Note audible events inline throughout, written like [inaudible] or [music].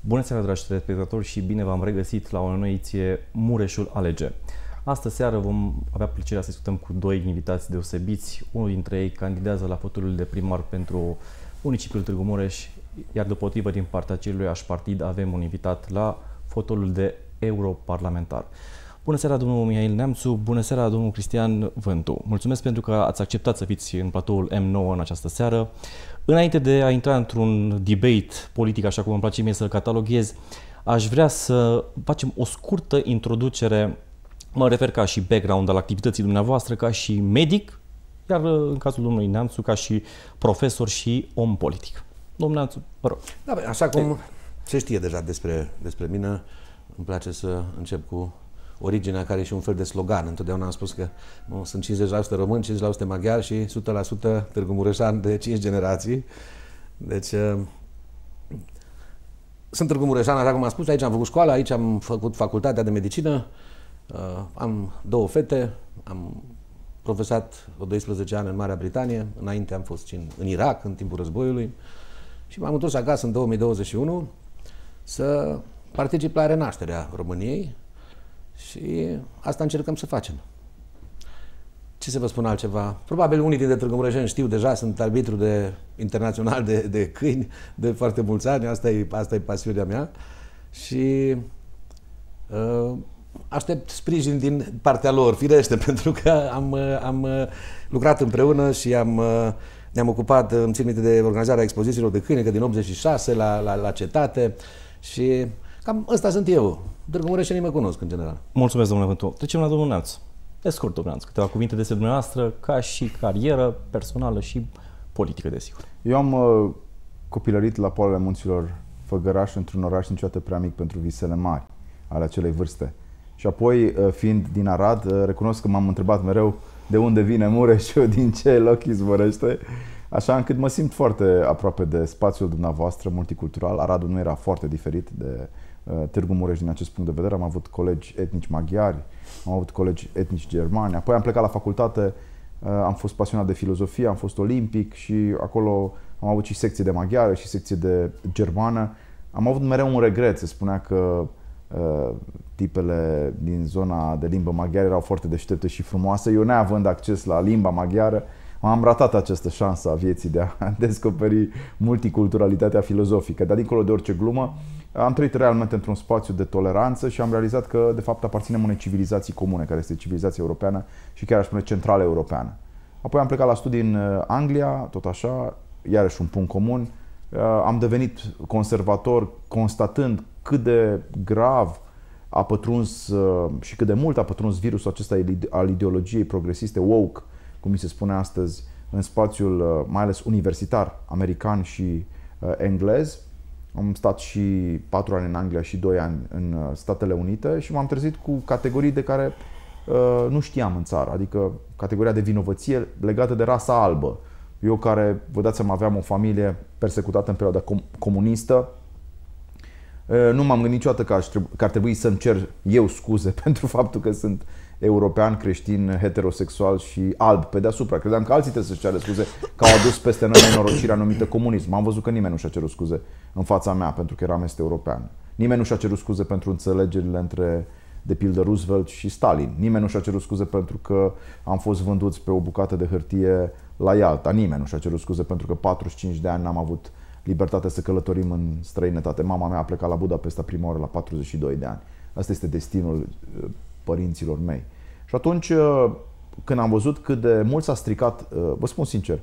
Bună seara, dragi telespectatori, și bine v-am regăsit la o nouă ediție Mureșul Alege. Astă seară vom avea plăcerea să discutăm cu doi invitați deosebiți. Unul dintre ei candidează la fotolul de primar pentru municipiul Târgu Mureș, iar deopotrivă din partea celui aș partid avem un invitat la fotolul de europarlamentar. Bună seara, domnul Mihail Neamțu, bună seara, domnul Cristian Vântu. Mulțumesc pentru că ați acceptat să fiți în platoul M9 în această seară. Înainte de a intra într-un debate politic, așa cum îmi place mie să-l cataloghez, aș vrea să facem o scurtă introducere, mă refer ca și background al activității dumneavoastră, ca și medic, iar uh, în cazul domnului Neamțu, ca și profesor și om politic. Domnul Neamțu, vă rog. Da, așa cum se știe deja despre, despre mine, îmi place să încep cu originea care e și un fel de slogan. Întotdeauna am spus că nu, sunt 50% români, 50% maghiari și 100% Târgu Mureșan de 5 generații. Deci uh, sunt Târgu Mureșan, așa cum am spus, aici am făcut școala, aici am făcut facultatea de medicină, uh, am două fete, am profesat o 12 ani în Marea Britanie, înainte am fost în, în Irak, în timpul războiului și m-am întors acasă în 2021 să particip la renașterea României, și asta încercăm să facem. Ce să vă spun altceva? Probabil unii dintre Târgu Mureșeni știu deja, sunt arbitru de, internațional de, de câini de foarte mulți ani, asta e, asta e pasiunea mea și uh, aștept sprijin din partea lor, firește, [laughs] pentru că am, uh, am uh, lucrat împreună și am, uh, ne-am ocupat, îmi țin minte, de organizarea expozițiilor de câine, că din 86 la, la, la cetate și cam ăsta sunt eu. Dragomăreșenii mă cunosc în general. Mulțumesc, domnule Vântu. Trecem la domnul Neamț. E scurt, domnule Neamț, câteva cuvinte despre dumneavoastră, ca și carieră personală și politică, desigur. Eu am uh, copilărit la poalele munților Făgăraș, într-un oraș niciodată prea mic pentru visele mari ale acelei vârste. Și apoi, uh, fiind din Arad, uh, recunosc că m-am întrebat mereu de unde vine Mureșul, [laughs] din ce loc izvorește. așa încât mă simt foarte aproape de spațiul dumneavoastră multicultural. Aradul nu era foarte diferit de Uh, Târgu Mureș din acest punct de vedere. Am avut colegi etnici maghiari, am avut colegi etnici germani. Apoi am plecat la facultate, uh, am fost pasionat de filozofie, am fost olimpic și acolo am avut și secție de maghiară și secție de germană. Am avut mereu un regret, se spunea că uh, tipele din zona de limbă maghiară erau foarte deștepte și frumoase. Eu neavând acces la limba maghiară, am ratat această șansă a vieții de a [laughs] descoperi multiculturalitatea filozofică. Dar dincolo de orice glumă, am trăit realmente într-un spațiu de toleranță și am realizat că, de fapt, aparținem unei civilizații comune, care este civilizația europeană și chiar aș spune centrală europeană. Apoi am plecat la studii în uh, Anglia, tot așa, iarăși un punct comun. Uh, am devenit conservator constatând cât de grav a pătruns uh, și cât de mult a pătruns virusul acesta al ideologiei progresiste woke cum mi se spune astăzi, în spațiul uh, mai ales universitar, american și uh, englez. Am stat și 4 ani în Anglia și 2 ani în uh, Statele Unite și m-am trezit cu categorii de care nu știam în țară, adică categoria de vinovăție legată de rasa albă. Eu care, vă dați seama, aveam o familie persecutată în perioada comunistă, nu m-am gândit niciodată că, aș trebui, că ar trebui să-mi cer eu scuze [laughs] pentru faptul că sunt european, creștin, heterosexual și alb pe deasupra. Credeam că alții trebuie să-și ceară scuze că au adus peste noi nenorocirea numită comunism. Am văzut că nimeni nu și-a cerut scuze în fața mea pentru că eram este european. Nimeni nu și-a cerut scuze pentru înțelegerile între de pildă Roosevelt și Stalin. Nimeni nu și-a cerut scuze pentru că am fost vânduți pe o bucată de hârtie la Ialta. Nimeni nu și-a cerut scuze pentru că 45 de ani n-am avut libertate să călătorim în străinătate. Mama mea a plecat la Budapesta prima oară la 42 de ani. Asta este destinul părinților mei. Și atunci, uh, când am văzut cât de mult s-a stricat, uh, vă spun sincer,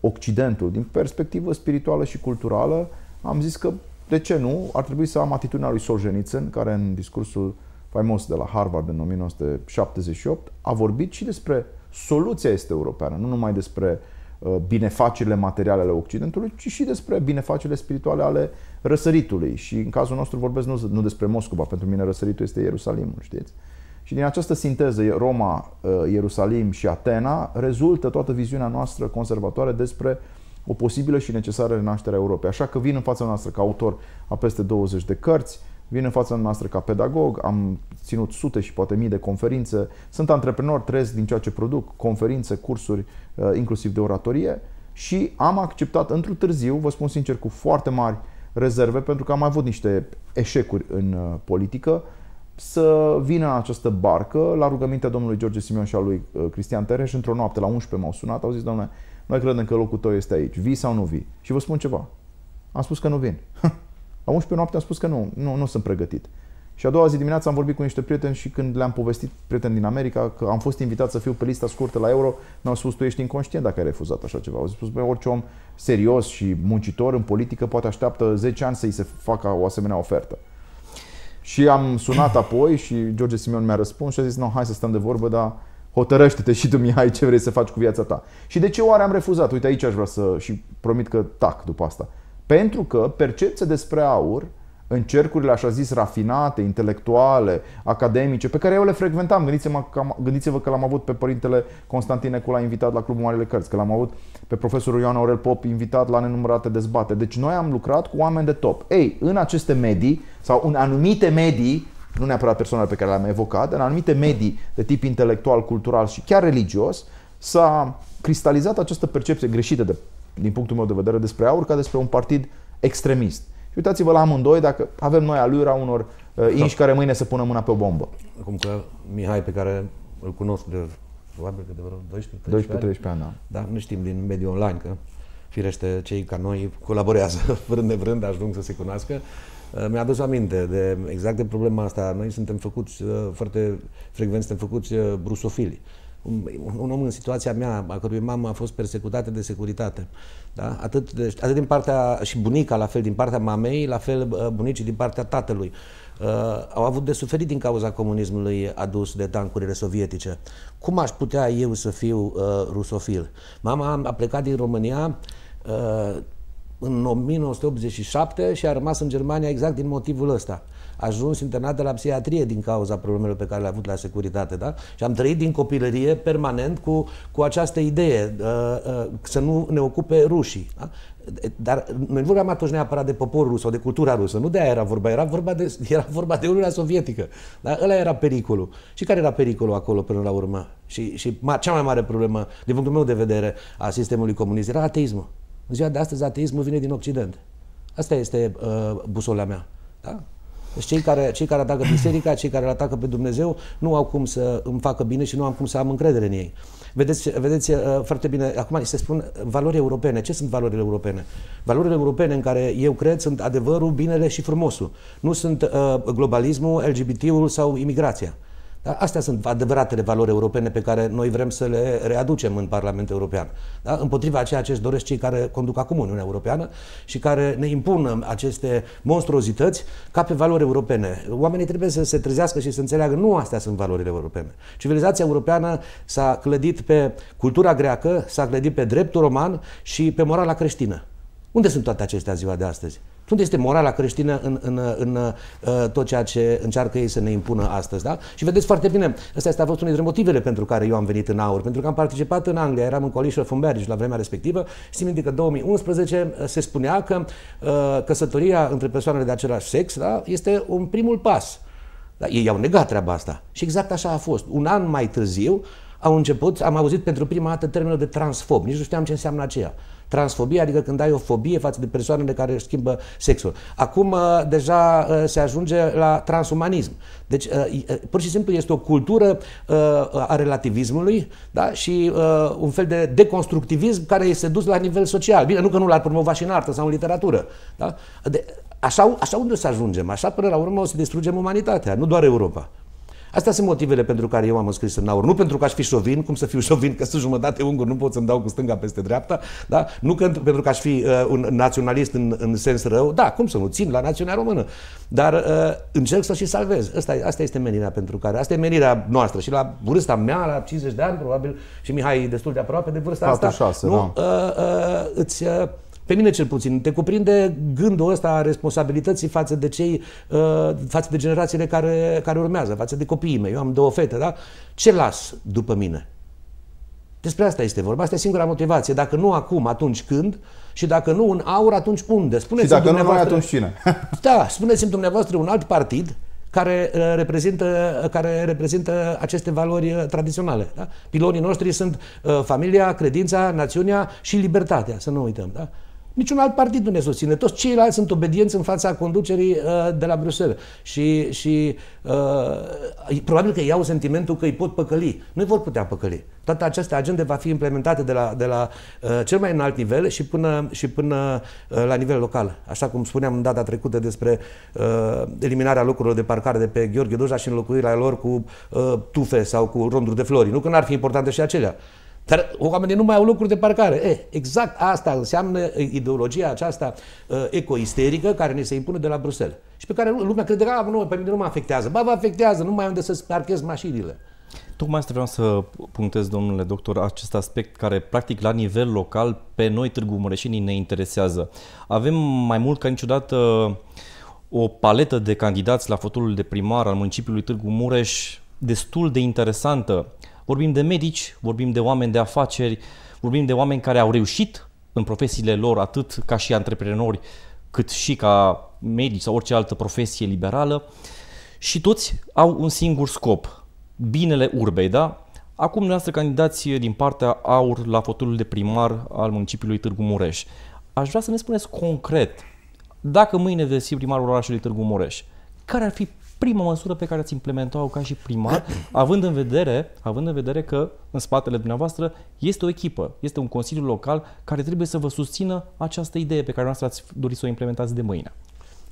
Occidentul, din perspectivă spirituală și culturală, am zis că, de ce nu, ar trebui să am atitudinea lui Solzhenitsyn, care în discursul faimos de la Harvard în 1978 a vorbit și despre soluția este europeană, nu numai despre uh, binefacerile materiale ale Occidentului, ci și despre binefacerile spirituale ale răsăritului. Și în cazul nostru vorbesc nu, nu despre Moscova, pentru mine răsăritul este Ierusalimul, știți? Și din această sinteză, Roma, ă, Ierusalim și Atena, rezultă toată viziunea noastră conservatoare despre o posibilă și necesară renaștere a Europei. Așa că vin în fața noastră ca autor a peste 20 de cărți, vin în fața noastră ca pedagog, am ținut sute și poate mii de conferințe, sunt antreprenor, trăiesc din ceea ce produc, conferințe, cursuri, ă, inclusiv de oratorie și am acceptat într-un târziu, vă spun sincer, cu foarte mari rezerve, pentru că am mai avut niște eșecuri în ă, politică, să vină această barcă la rugămintea domnului George Simion și a lui uh, Cristian Tereș. Într-o noapte, la 11 m-au sunat, au zis, domnule, noi credem că locul tău este aici, vii sau nu vii? Și vă spun ceva, am spus că nu vin. [laughs] la 11 noapte am spus că nu, nu, nu sunt pregătit. Și a doua zi dimineața am vorbit cu niște prieteni și când le-am povestit prieteni din America că am fost invitat să fiu pe lista scurtă la Euro, mi-au spus tu ești inconștient dacă ai refuzat așa ceva. Au spus, băi, orice om serios și muncitor în politică poate așteaptă 10 ani să-i se facă o asemenea ofertă. Și am sunat apoi și George Simion mi-a răspuns și a zis, nu, hai să stăm de vorbă, dar hotărăște-te și tu, Mihai, ce vrei să faci cu viața ta. Și de ce oare am refuzat? Uite, aici aș vrea să... și promit că tac după asta. Pentru că percepția despre aur în cercurile așa zis rafinate, intelectuale, academice, pe care eu le frecventam. Gândiți-vă că, gândiți-vă că l-am avut pe părintele Constantin Ecula invitat la Clubul Marele Cărți, că l-am avut pe profesorul Ioan Aurel Pop invitat la nenumărate dezbate. Deci noi am lucrat cu oameni de top. Ei, în aceste medii, sau în anumite medii, nu neapărat persoanele pe care le-am evocat, în anumite medii de tip intelectual, cultural și chiar religios, s-a cristalizat această percepție greșită de, din punctul meu de vedere despre aur ca despre un partid extremist. Și uitați-vă la amândoi dacă avem noi alura unor uh, da. inși care mâine să pună mâna pe o bombă. Acum că Mihai, pe care îl cunosc de probabil că de vreo 12-13 ani, ani da. dar nu știm din mediul online, că firește cei ca noi colaborează [laughs] vrând de vrând, ajung să se cunoască. Uh, Mi-a adus aminte de exact de problema asta. Noi suntem făcuți uh, foarte frecvent, suntem făcuți uh, brusofili un, un om în situația mea, a cărui mamă a fost persecutată de securitate. Da? Atât, de, atât din partea, și bunica la fel din partea mamei, la fel bunicii din partea tatălui. Uh, au avut de suferit din cauza comunismului adus de tancurile sovietice. Cum aș putea eu să fiu uh, rusofil? Mama a plecat din România uh, în 1987 și a rămas în Germania exact din motivul ăsta. A ajuns de la psihiatrie din cauza problemelor pe care le-a avut la securitate, da? Și am trăit din copilărie permanent cu, cu această idee, uh, uh, să nu ne ocupe rușii, da? Dar noi nu vorbeam atunci neapărat de popor rus sau de cultura rusă, nu de aia era vorba, era vorba de, [laughs] era vorba de Uniunea Sovietică. Da? ăla era pericolul. Și care era pericolul acolo până la urmă? Și, și ma, cea mai mare problemă, din punctul meu de vedere, a sistemului comunist era ateismul. În ziua de astăzi ateismul vine din Occident. Asta este uh, busola mea. Da? Deci cei care, cei care atacă biserica, cei care atacă pe Dumnezeu, nu au cum să îmi facă bine și nu am cum să am încredere în ei. Vedeți, vedeți uh, foarte bine, acum se spun valori europene. Ce sunt valorile europene? Valorile europene în care eu cred sunt adevărul, binele și frumosul. Nu sunt uh, globalismul, LGBT-ul sau imigrația. Da? Astea sunt adevăratele valori europene pe care noi vrem să le readucem în Parlamentul European. Da? Împotriva a ceea ce își doresc cei care conduc acum Uniunea Europeană și care ne impun aceste monstruozități ca pe valori europene. Oamenii trebuie să se trezească și să înțeleagă nu astea sunt valorile europene. Civilizația europeană s-a clădit pe cultura greacă, s-a clădit pe dreptul roman și pe morala creștină. Unde sunt toate acestea ziua de astăzi? Unde este morala creștină în, în, în uh, tot ceea ce încearcă ei să ne impună astăzi? Da? Și vedeți foarte bine, ăsta este a fost unul dintre motivele pentru care eu am venit în aur, pentru că am participat în Anglia, eram în Coalition of Marriage la vremea respectivă și simt că 2011 uh, se spunea că uh, căsătoria între persoanele de același sex da, este un primul pas. Dar ei au negat treaba asta. Și exact așa a fost. Un an mai târziu au început, am auzit pentru prima dată termenul de transfob. Nici nu știam ce înseamnă aceea. Transfobie, adică când ai o fobie față de persoanele care își schimbă sexul. Acum uh, deja uh, se ajunge la transumanism. Deci, uh, pur și simplu este o cultură a relativismului da? și un fel de deconstructivism care este dus la nivel social. Bine, nu că nu l-ar promova și în artă sau în literatură. Da? De, așa, așa unde o să ajungem? Așa până la urmă o să distrugem umanitatea, nu doar Europa. Astea sunt motivele pentru care eu am înscris în aur. Nu pentru că aș fi șovin, cum să fiu [laughs] șovin, că sunt jumătate ungur, nu pot să-mi dau cu stânga peste dreapta, da? nu că, pentru că aș fi uh, un naționalist în, în sens rău, da, cum să nu țin la națiunea română, dar uh, încerc să și salvez. Asta, asta este menirea pentru care, asta e menirea noastră și la vârsta mea, la 50 de ani probabil, și Mihai e destul de aproape de vârsta 46, asta, da. Uh, uh, îți, uh, pe mine cel puțin. Te cuprinde gândul ăsta a responsabilității față de cei, uh, față de generațiile care, care urmează, față de copiii mei. Eu am două fete, da? Ce las după mine? Despre asta este vorba. Asta e singura motivație. Dacă nu acum, atunci când? Și dacă nu un aur, atunci unde? spuneți și dacă nu mai atunci cine? [laughs] da, spuneți-mi dumneavoastră un alt partid care uh, reprezintă, care reprezintă aceste valori uh, tradiționale. Da? Pilonii noștri sunt familia, credința, națiunea și libertatea, să nu uităm. Da? Niciun alt partid nu ne susține. Toți ceilalți sunt obedienți în fața conducerii uh, de la Bruxelles. Și, și uh, probabil că iau sentimentul că îi pot păcăli. Nu îi vor putea păcăli. Toată această agenda va fi implementată de la, de la uh, cel mai înalt nivel și până, și până uh, la nivel local. Așa cum spuneam în data trecută despre uh, eliminarea locurilor de parcare de pe Gheorghe Doja și înlocuirea lor cu uh, tufe sau cu ronduri de flori. Nu că n-ar fi importante și acelea. Dar oamenii nu mai au locuri de parcare. Eh, exact asta înseamnă ideologia aceasta uh, ecoisterică care ne se impune de la Bruxelles. Și pe care lumea crede că ah, nu, pe mine nu mă afectează. Ba, vă afectează, nu mai unde să-ți parchez mașinile. Tocmai asta vreau să punctez, domnule doctor, acest aspect care, practic, la nivel local, pe noi, Târgu Mureșinii, ne interesează. Avem mai mult ca niciodată o paletă de candidați la fotolul de primar al municipiului Târgu Mureș destul de interesantă Vorbim de medici, vorbim de oameni de afaceri, vorbim de oameni care au reușit în profesiile lor, atât ca și antreprenori, cât și ca medici sau orice altă profesie liberală. Și toți au un singur scop, binele urbei, da? Acum dumneavoastră candidați din partea AUR la fotul de primar al municipiului Târgu Mureș. Aș vrea să ne spuneți concret, dacă mâine veți primarul orașului Târgu Mureș, care ar fi prima măsură pe care ați implementat-o ca și primar, [clears throat] având în vedere, având în vedere că în spatele dumneavoastră este o echipă, este un consiliu local care trebuie să vă susțină această idee pe care noastră ați dori să o implementați de mâine?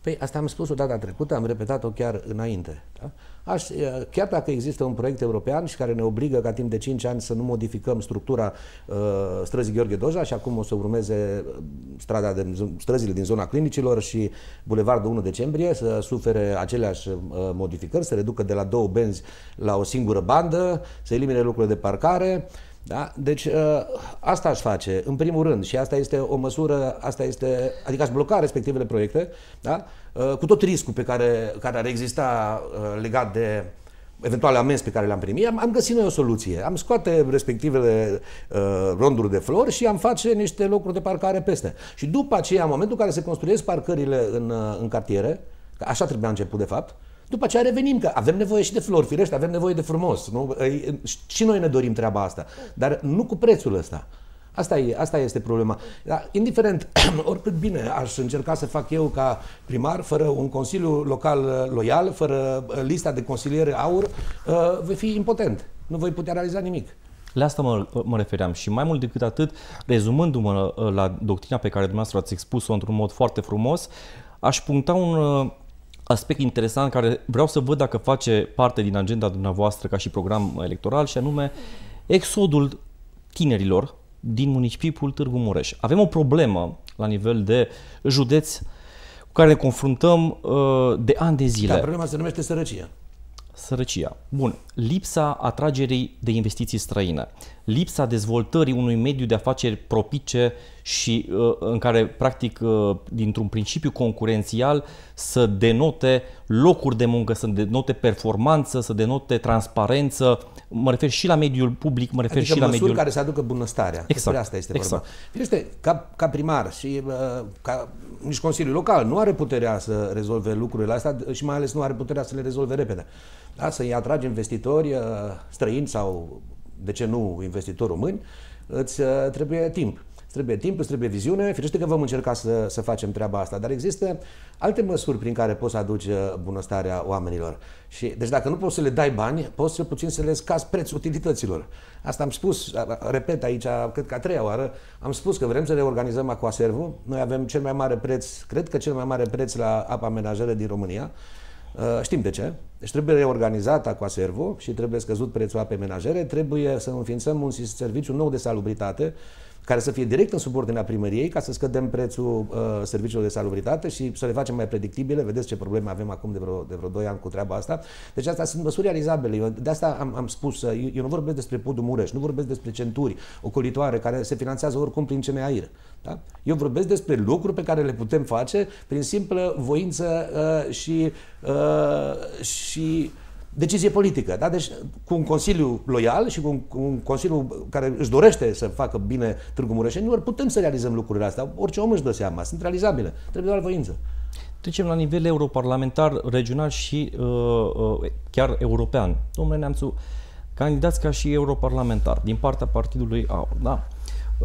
Păi asta am spus o data trecută, am repetat-o chiar înainte. Da? Aș, chiar dacă există un proiect european și care ne obligă ca timp de 5 ani să nu modificăm structura uh, străzii Gheorghe Doja și acum o să urmeze uh, strada de, străzile din zona clinicilor și bulevardul 1 decembrie să sufere aceleași uh, modificări, să reducă de la două benzi la o singură bandă, să elimine lucrurile de parcare, uh, da? Deci uh, asta aș face, în primul rând, și asta este o măsură, asta este, adică aș bloca respectivele proiecte, da? Uh, cu tot riscul pe care, care ar exista uh, legat de eventuale amenzi pe care le-am primit, am, am găsit noi o soluție. Am scoate respectivele uh, ronduri de flori și am face niște locuri de parcare peste. Și după aceea, în momentul în care se construiesc parcările în, în cartiere, așa trebuia început de fapt, uh, după aceea revenim, că avem nevoie și de flori, firești, avem nevoie de frumos. Nu? Și noi ne dorim treaba asta, dar nu cu prețul ăsta. Asta, e, asta este problema. Dar, indiferent, [clears throat] oricât bine aș încerca să fac eu ca primar, fără un consiliu local uh, loial, fără uh, lista de consiliere aur, uh, voi fi impotent. Nu voi putea realiza nimic. La asta mă, mă refeream și mai mult decât atât, rezumându-mă la doctrina pe care dumneavoastră ați expus-o într-un mod foarte frumos, aș puncta un aspect interesant care vreau să văd dacă face parte din agenda dumneavoastră ca și program electoral și anume exodul tinerilor din municipiul Târgu Mureș. Avem o problemă la nivel de județ cu care ne confruntăm uh, de ani de zile. Da, problema se numește sărăcia. Sărăcia. Bun. Lipsa atragerii de investiții străine lipsa dezvoltării unui mediu de afaceri propice și uh, în care, practic, uh, dintr-un principiu concurențial, să denote locuri de muncă, să denote performanță, să denote transparență. Mă refer și la mediul public, mă refer adică și la mediul... care să aducă bunăstarea. Exact. Despre asta este exact. vorba. Este, ca, ca primar și uh, ca nici Consiliul Local nu are puterea să rezolve lucrurile astea și mai ales nu are puterea să le rezolve repede. Da? Să-i atrage investitori străini sau de ce nu investitori români, îți uh, trebuie timp. Îți trebuie timp, îți trebuie viziune. Firește că vom încerca să, să facem treaba asta, dar există alte măsuri prin care poți aduce uh, bunăstarea oamenilor. Și, deci dacă nu poți să le dai bani, poți cel puțin să le scazi preț utilităților. Asta am spus, uh, repet aici, cred că a treia oară, am spus că vrem să reorganizăm Aquaservul. Noi avem cel mai mare preț, cred că cel mai mare preț la apa menajeră din România. Uh, știm de ce. Deci trebuie reorganizat aquaservul și trebuie scăzut prețul apei menajere, trebuie să înființăm un serviciu nou de salubritate care să fie direct în subordinea primăriei ca să scădem prețul uh, serviciilor de salubritate și să le facem mai predictibile. Vedeți ce probleme avem acum de vreo, de vreo 2 ani cu treaba asta. Deci asta sunt măsuri realizabile. Eu, de asta am, am spus, uh, eu, eu nu vorbesc despre podul Mureș, nu vorbesc despre centuri ocolitoare care se finanțează oricum prin CNAIR. Da? Eu vorbesc despre lucruri pe care le putem face prin simplă voință uh, și, uh, și decizie politică. Da? Deci, cu un Consiliu loial și cu un, cu un Consiliu care își dorește să facă bine Târgu Mureșenilor, putem să realizăm lucrurile astea. Orice om își dă seama, sunt realizabile. Trebuie doar voință. Trecem la nivel europarlamentar, regional și uh, uh, chiar european. Domnule Neamțu, candidați ca și europarlamentar din partea Partidului AUR, da?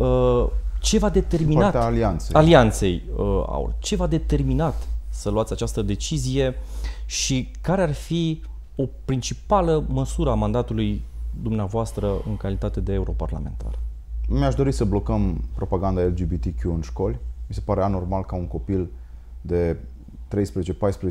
Uh, ce va determinat... alianței. Alianței uh, AUR. Ce va determinat să luați această decizie și care ar fi o principală măsură a mandatului dumneavoastră în calitate de europarlamentar? Mi-aș dori să blocăm propaganda LGBTQ în școli. Mi se pare anormal ca un copil de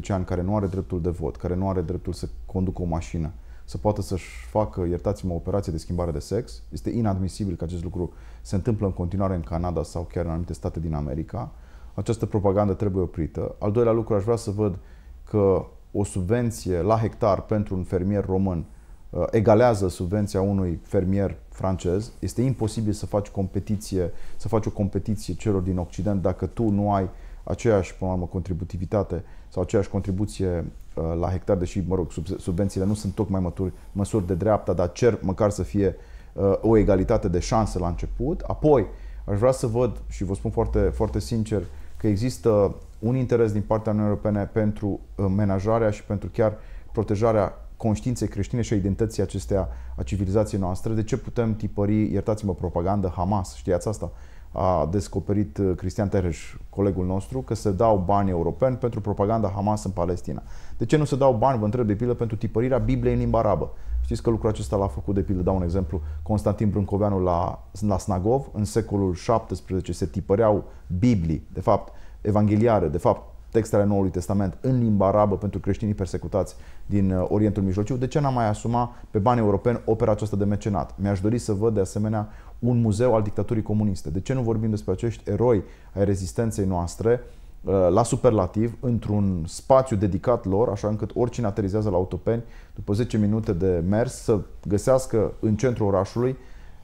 13-14 ani care nu are dreptul de vot, care nu are dreptul să conducă o mașină, să poată să-și facă, iertați-mă, operație de schimbare de sex. Este inadmisibil că acest lucru se întâmplă în continuare în Canada sau chiar în anumite state din America. Această propagandă trebuie oprită. Al doilea lucru, aș vrea să văd că o subvenție la hectar pentru un fermier român uh, egalează subvenția unui fermier francez, este imposibil să faci competiție, să faci o competiție celor din Occident dacă tu nu ai aceeași până la urmă, contributivitate sau aceeași contribuție uh, la hectar, deși, mă rog, subvențiile nu sunt tocmai mături, măsuri de dreapta, dar cer măcar să fie uh, o egalitate de șanse la început. Apoi, aș vrea să văd și vă spun foarte, foarte sincer că există un interes din partea Uniunii Europene pentru uh, menajarea și pentru chiar protejarea conștiinței creștine și a identității acestea a civilizației noastre. De ce putem tipări, iertați-mă, propagandă Hamas? Știați asta? A descoperit uh, Cristian Tereș, colegul nostru, că se dau bani europeni pentru propaganda Hamas în Palestina. De ce nu se dau bani, vă întreb de pildă, pentru tipărirea Bibliei în limba arabă? Știți că lucrul acesta l-a făcut, de pildă, dau un exemplu, Constantin Brâncoveanu la, la Snagov, în secolul 17 se tipăreau Biblii, de fapt, evangheliare, de fapt, textele Noului Testament în limba arabă pentru creștinii persecutați din uh, Orientul Mijlociu, de ce n-am mai asuma pe bani europeni opera aceasta de mecenat? Mi-aș dori să văd de asemenea un muzeu al dictaturii comuniste. De ce nu vorbim despre acești eroi ai rezistenței noastre uh, la superlativ, într-un spațiu dedicat lor, așa încât oricine aterizează la autopeni, după 10 minute de mers, să găsească în centrul orașului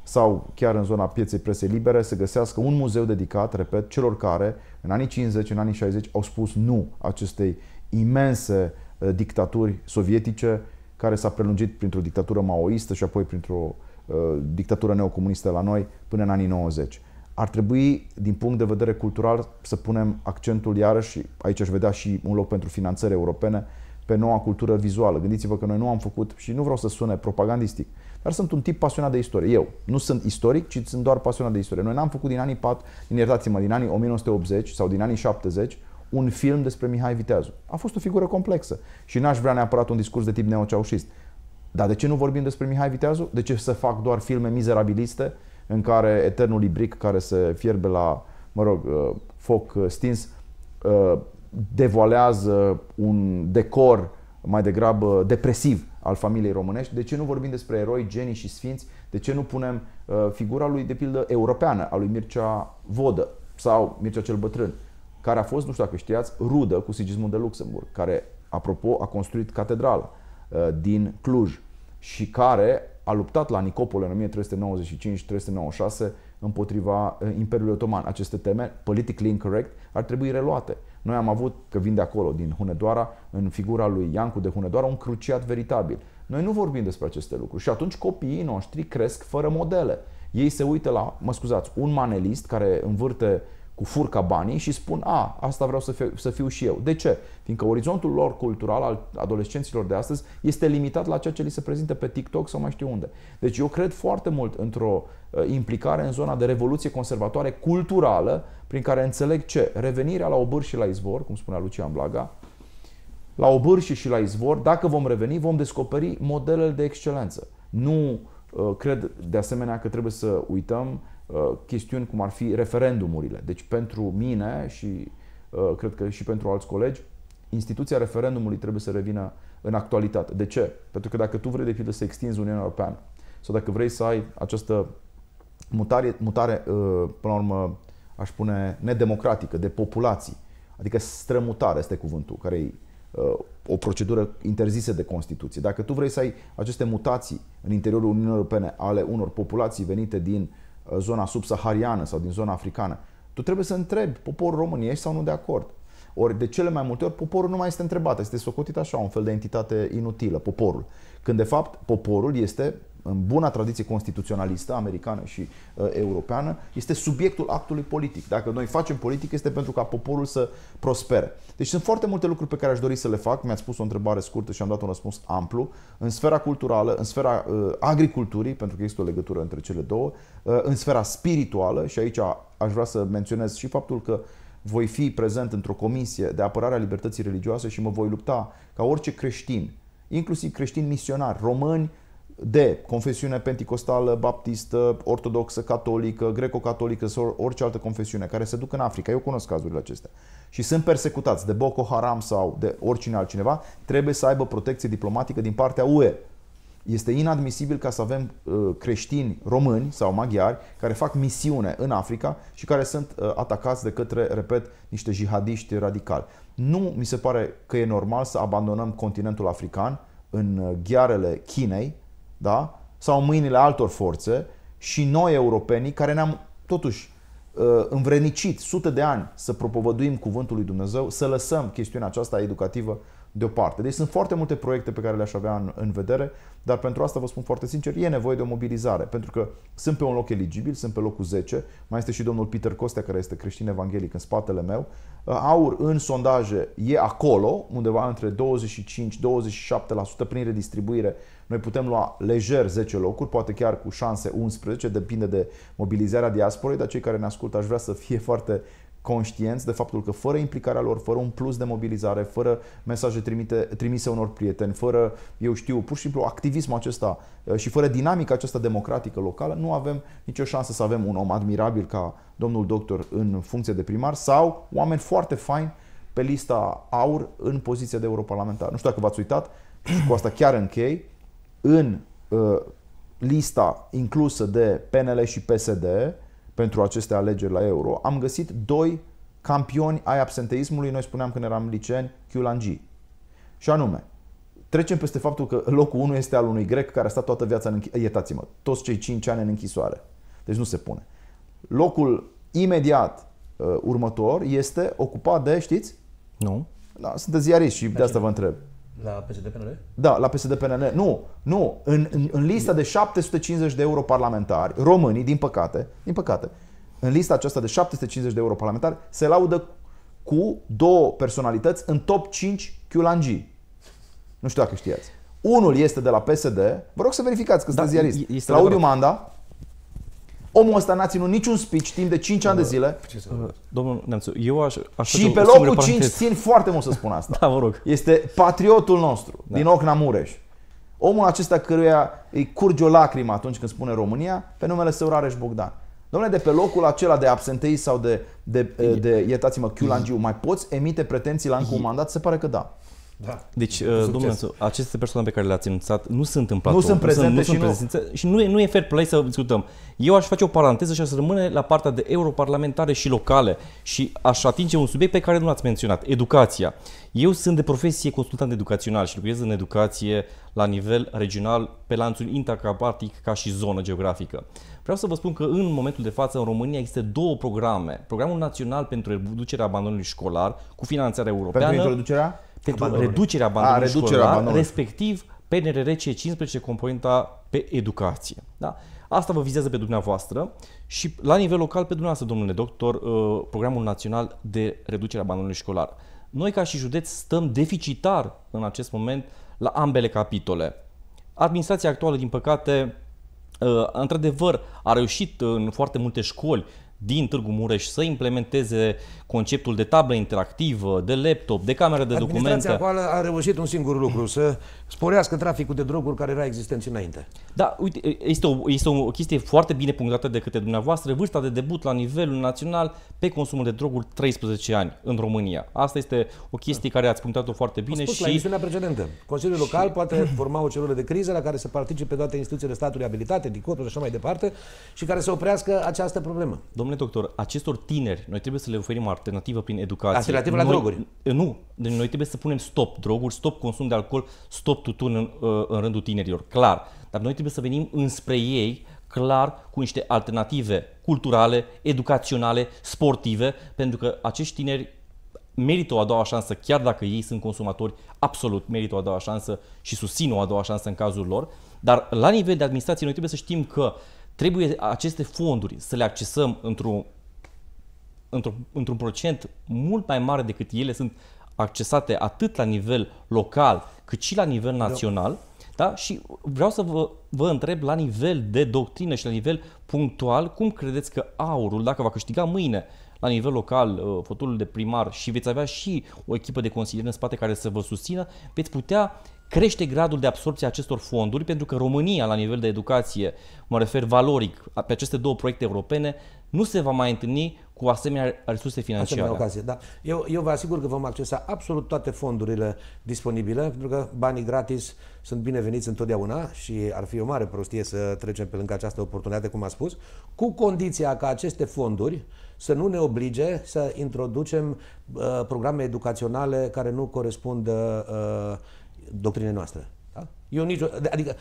sau chiar în zona pieței presei libere să găsească un muzeu dedicat, repet, celor care în anii 50, în anii 60 au spus nu acestei imense uh, dictaturi sovietice care s-a prelungit printr-o dictatură maoistă și apoi printr-o uh, dictatură neocomunistă la noi până în anii 90. Ar trebui, din punct de vedere cultural, să punem accentul iarăși, aici aș vedea și un loc pentru finanțări europene, pe noua cultură vizuală. Gândiți-vă că noi nu am făcut, și nu vreau să sune propagandistic, dar sunt un tip pasionat de istorie. Eu nu sunt istoric, ci sunt doar pasionat de istorie. Noi n-am făcut din anii 4, din iertați-mă, din anii 1980 sau din anii 70 un film despre Mihai Viteazu. A fost o figură complexă și n-aș vrea neapărat un discurs de tip neoceaușist. Dar de ce nu vorbim despre Mihai Viteazu? De ce să fac doar filme mizerabiliste în care eternul ibric care se fierbe la, mă rog, uh, foc uh, stins, uh, devoalează un decor mai degrabă depresiv al familiei românești, de ce nu vorbim despre eroi, genii și sfinți, de ce nu punem uh, figura lui, de pildă, europeană, a lui Mircea Vodă sau Mircea cel Bătrân, care a fost, nu știu dacă știați, rudă cu Sigismund de Luxemburg, care, apropo, a construit catedrala uh, din Cluj și care a luptat la Nicopole în 1395-1396 împotriva uh, Imperiului Otoman. Aceste teme, politically incorrect, ar trebui reluate. Noi am avut, că vin de acolo, din Hunedoara, în figura lui Iancu de Hunedoara, un cruciat veritabil. Noi nu vorbim despre aceste lucruri și atunci copiii noștri cresc fără modele. Ei se uită la, mă scuzați, un manelist care învârte cu furca banii și spun, a, asta vreau să fiu, să fiu și eu. De ce? Fiindcă orizontul lor cultural al adolescenților de astăzi este limitat la ceea ce li se prezintă pe TikTok sau mai știu unde. Deci eu cred foarte mult într-o uh, implicare în zona de revoluție conservatoare culturală, prin care înțeleg ce? Revenirea la obâr și la izvor, cum spunea Lucian Blaga, la obârșii și la izvor, dacă vom reveni, vom descoperi modelele de excelență. Nu uh, cred de asemenea că trebuie să uităm Uh, chestiuni cum ar fi referendumurile. Deci pentru mine și uh, cred că și pentru alți colegi, instituția referendumului trebuie să revină în actualitate. De ce? Pentru că dacă tu vrei de pildă să extinzi Uniunea Europeană sau dacă vrei să ai această mutare, mutare uh, până la urmă, aș spune, nedemocratică de populații, adică strămutare este cuvântul, care e o procedură interzisă de Constituție. Dacă tu vrei să ai aceste mutații în interiorul Uniunii Europene ale unor populații venite din uh, Uh, zona subsahariană sau din zona africană. Tu trebuie să întrebi, poporul român, ești sau nu de acord? Ori de cele mai multe ori poporul nu mai este întrebat, este socotit așa, un fel de entitate inutilă, poporul. Când de fapt poporul este în buna tradiție constituționalistă americană și uh, europeană, este subiectul actului politic. Dacă noi facem politic, este pentru ca poporul să prospere. Deci sunt foarte multe lucruri pe care aș dori să le fac. Mi-ați pus o întrebare scurtă și am dat un răspuns amplu. În sfera culturală, în sfera uh, agriculturii, pentru că există o legătură între cele două, uh, în sfera spirituală, și aici aș vrea să menționez și faptul că voi fi prezent într-o comisie de apărare a libertății religioase și mă voi lupta ca orice creștin, inclusiv creștini misionari, români, de confesiune penticostală, baptistă, ortodoxă, catolică, greco-catolică sau orice altă confesiune care se duc în Africa, eu cunosc cazurile acestea, și sunt persecutați de Boko Haram sau de oricine altcineva, trebuie să aibă protecție diplomatică din partea UE. Este inadmisibil ca să avem uh, creștini români sau maghiari care fac misiune în Africa și care sunt uh, atacați de către, repet, niște jihadiști radicali. Nu mi se pare că e normal să abandonăm continentul african în uh, ghearele Chinei, da? sau în mâinile altor forțe și noi europenii care ne-am totuși uh, învrednicit sute de ani să propovăduim cuvântul lui Dumnezeu, să lăsăm chestiunea aceasta educativă deoparte. Deci sunt foarte multe proiecte pe care le-aș avea în, în vedere, dar pentru asta vă spun foarte sincer, e nevoie de o mobilizare, pentru că sunt pe un loc eligibil, sunt pe locul 10, mai este și domnul Peter Costea, care este creștin evanghelic în spatele meu. Uh, aur în sondaje e acolo, undeva între 25-27% prin redistribuire noi putem lua lejer 10 locuri, poate chiar cu șanse 11, depinde de mobilizarea diasporei, dar cei care ne ascultă aș vrea să fie [laughs] foarte conștienți de faptul că fără implicarea lor, fără un plus de mobilizare, fără mesaje trimite, trimise unor prieteni, fără, eu știu, pur și simplu activismul acesta uh, și fără dinamica aceasta democratică locală, nu avem nicio șansă să avem un om admirabil ca domnul doctor în funcție de primar sau oameni foarte faini pe lista aur în poziția de europarlamentar. Nu știu dacă v-ați uitat, [clears throat] cu asta chiar închei, în uh, lista inclusă de PNL și PSD pentru aceste alegeri la euro, am găsit doi campioni ai absenteismului, noi spuneam când eram liceni, Chiulangi. Și anume, trecem peste faptul că locul 1 este al unui grec care a stat toată viața în închisoare. Iertați-mă, toți cei 5 ani în închisoare. Deci nu se pune. Locul imediat uh, următor este ocupat de, știți? Nu. Da, sunteți ziariști și de asta vă întreb. La PSD-PNL? Da, la PSD-PNL. Nu, nu. În, în, în lista de 750 de euro parlamentari, românii, din păcate, din păcate, în lista aceasta de 750 de euro parlamentari, se laudă cu două personalități în top 5 chiulangii. Nu știu dacă știați. Unul este de la PSD, vă rog să verificați că sunteți da, ziarist. Claudiu Manda, Omul ăsta n-a ținut niciun speech timp de 5 ani de zile. Domnul Nemțu, eu aș... aș și pe locul 5 țin foarte mult să spun [laughs] asta. da, vă rog. Este patriotul nostru, da. din Ocna Mureș. Omul acesta căruia îi curge o lacrimă atunci când spune România, pe numele său Rareș Bogdan. Domnule, de pe locul acela de absentei sau de, de, de, de iertați-mă, chiulangiu, mai poți emite pretenții la încă un mandat? Se pare că da. Da. da. Deci, uh, domnule, aceste persoane pe care le-ați enunțat nu sunt în platou. Nu sunt prezente nu sunt, nu și, sunt prezente, și nu, nu e fair play să discutăm. Eu aș face o paranteză și aș rămâne la partea de europarlamentare și locale și aș atinge un subiect pe care nu l-ați menționat, educația. Eu sunt de profesie consultant educațional și lucrez în educație la nivel regional pe lanțul intracapartic ca și zonă geografică. Vreau să vă spun că în momentul de față în România există două programe. Programul Național pentru Reducerea Abandonului Școlar cu finanțare europeană. Pentru introducerea? pentru abandonului. reducerea abandonului A, reducerea școlar, abandonului. respectiv PNRR C15, componenta pe educație. Da? Asta vă vizează pe dumneavoastră și la nivel local pe dumneavoastră, domnule doctor, uh, programul național de reducere a abandonului școlar. Noi ca și județ stăm deficitar în acest moment la ambele capitole. Administrația actuală, din păcate, uh, într-adevăr, a reușit uh, în foarte multe școli din Târgu Mureș să implementeze conceptul de tablă interactivă, de laptop, de cameră de documente. Administrația actuală a reușit un singur lucru, să sporească traficul de droguri care era existent înainte. Da, uite, este o, este o chestie foarte bine punctată de către dumneavoastră, vârsta de debut la nivelul național pe consumul de droguri 13 ani în România. Asta este o chestie da. care ați punctat-o foarte bine spus, și... la emisiunea precedentă. Consiliul și... Local poate forma o celulă de criză la care să participe toate instituțiile statului abilitate, dicotul și așa mai departe și care să oprească această problemă. Domnule domnule doctor, acestor tineri, noi trebuie să le oferim alternativă prin educație. Alternativă la droguri? Eh, nu. Deci noi trebuie să punem stop droguri, stop consum de alcool, stop tutun în, eh, în rândul tinerilor, clar. Dar noi trebuie să venim înspre ei clar cu niște alternative culturale, educaționale, sportive, pentru că acești tineri merită o a doua șansă, chiar dacă ei sunt consumatori, absolut merită o a doua șansă și susțin o a doua șansă în cazul lor. Dar la nivel de administrație noi trebuie să știm că uh, Trebuie aceste fonduri să le accesăm într-un într într procent mult mai mare decât ele sunt accesate atât la nivel local cât și la nivel da. național. Da. da? Și vreau să vă, vă întreb la nivel de doctrină și la nivel punctual, cum credeți că aurul, dacă va câștiga mâine la nivel local uh, fotul de primar și veți avea și o echipă de consilieri în spate care să vă susțină, veți putea crește gradul de absorpție a acestor fonduri, pentru că România, la nivel de educație, mă refer valoric, pe aceste două proiecte europene, nu se va mai întâlni cu asemenea resurse financiare. Asemenea ocazie, da. Eu, eu vă asigur că vom accesa absolut toate fondurile disponibile, pentru că banii gratis sunt bineveniți întotdeauna și ar fi o mare prostie să trecem pe lângă această oportunitate, cum a spus, cu condiția ca aceste fonduri să nu ne oblige să introducem uh, programe educaționale care nu corespund uh, uh doctrine noastră. Da? Eu nicio, adică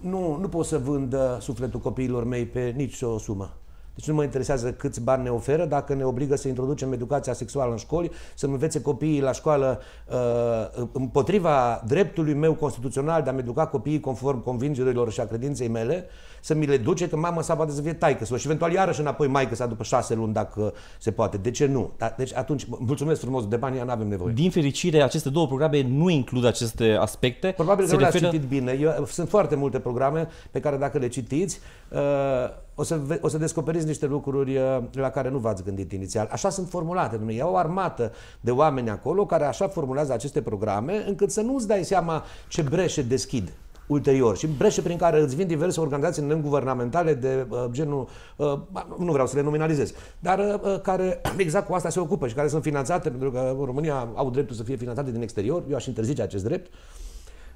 nu, nu pot să vând uh, sufletul copiilor mei pe nicio sumă. Deci nu mă interesează câți bani ne oferă dacă ne obligă să introducem educația sexuală în școli, să învețe copiii la școală uh, împotriva dreptului meu constituțional de a-mi educa copiii conform convingerilor și a credinței mele, să mi le duce că mama sa poate să fie taică sau și eventual iarăși înapoi maică sa după șase luni dacă se poate. De ce nu? Deci atunci, mulțumesc frumos, de bani nu avem nevoie. Din fericire, aceste două programe nu includ aceste aspecte. Probabil că referă... le-ați citit bine. Eu, sunt foarte multe programe pe care dacă le citiți, uh, o să, o să descoperiți niște lucruri uh, la care nu v-ați gândit inițial. Așa sunt formulate, domnule. E o armată de oameni acolo care așa formulează aceste programe încât să nu-ți dai seama ce breșe deschid ulterior și breșe prin care îți vin diverse organizații non-guvernamentale de uh, genul, uh, nu vreau să le nominalizez, dar uh, uh care [clears throat] exact cu asta se ocupă și care sunt finanțate, pentru că România au dreptul să fie finanțate din exterior, eu aș interzice acest drept, uh,